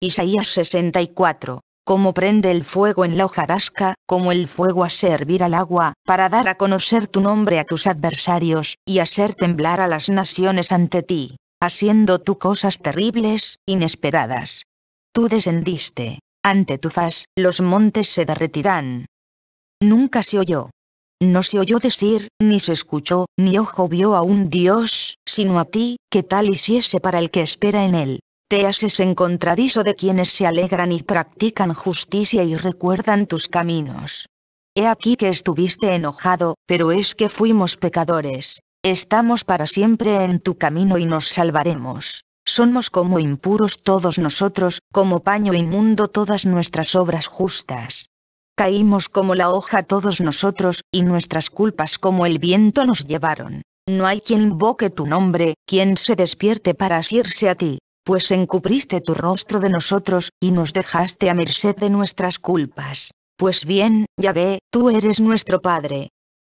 Isaías 64. Como prende el fuego en la hojarasca, como el fuego a servir al agua, para dar a conocer tu nombre a tus adversarios, y hacer temblar a las naciones ante ti, haciendo tú cosas terribles, inesperadas. Tú descendiste, ante tu faz, los montes se derretirán. Nunca se oyó. No se oyó decir, ni se escuchó, ni ojo vio a un Dios, sino a ti, que tal hiciese para el que espera en él. Te en contradiso de quienes se alegran y practican justicia y recuerdan tus caminos. He aquí que estuviste enojado, pero es que fuimos pecadores. Estamos para siempre en tu camino y nos salvaremos. Somos como impuros todos nosotros, como paño inmundo todas nuestras obras justas. Caímos como la hoja todos nosotros, y nuestras culpas como el viento nos llevaron. No hay quien invoque tu nombre, quien se despierte para asirse a ti pues encubriste tu rostro de nosotros, y nos dejaste a merced de nuestras culpas. Pues bien, Yahvé, tú eres nuestro Padre.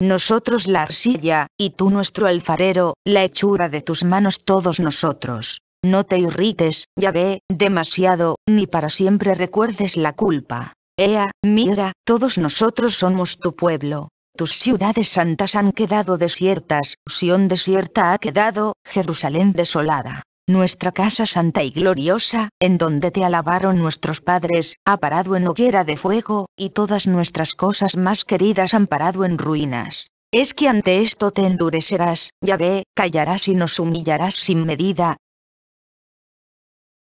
Nosotros la arcilla, y tú nuestro alfarero, la hechura de tus manos todos nosotros. No te irrites, ya ve, demasiado, ni para siempre recuerdes la culpa. Ea, mira, todos nosotros somos tu pueblo. Tus ciudades santas han quedado desiertas, Sión desierta ha quedado, Jerusalén desolada nuestra casa santa y gloriosa, en donde te alabaron nuestros padres, ha parado en hoguera de fuego, y todas nuestras cosas más queridas han parado en ruinas. Es que ante esto te endurecerás, ya ve, callarás y nos humillarás sin medida,